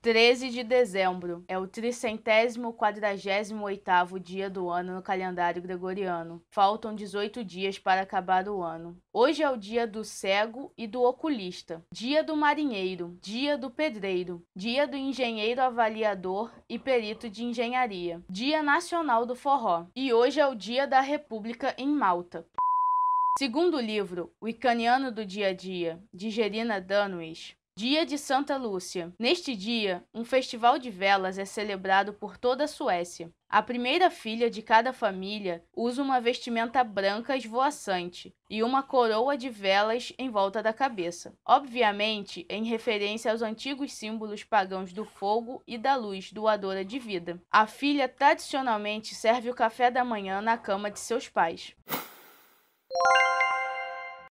13 de dezembro é o tricentésimo quadragésimo oitavo dia do ano no calendário gregoriano. Faltam 18 dias para acabar o ano. Hoje é o dia do cego e do oculista, dia do marinheiro, dia do pedreiro, dia do engenheiro avaliador e perito de engenharia, dia nacional do forró e hoje é o dia da República em Malta. Segundo livro, O Icaniano do Dia a Dia, de Gerina Danwich, Dia de Santa Lúcia. Neste dia, um festival de velas é celebrado por toda a Suécia. A primeira filha de cada família usa uma vestimenta branca esvoaçante e uma coroa de velas em volta da cabeça, obviamente em referência aos antigos símbolos pagãos do fogo e da luz doadora de vida. A filha tradicionalmente serve o café da manhã na cama de seus pais.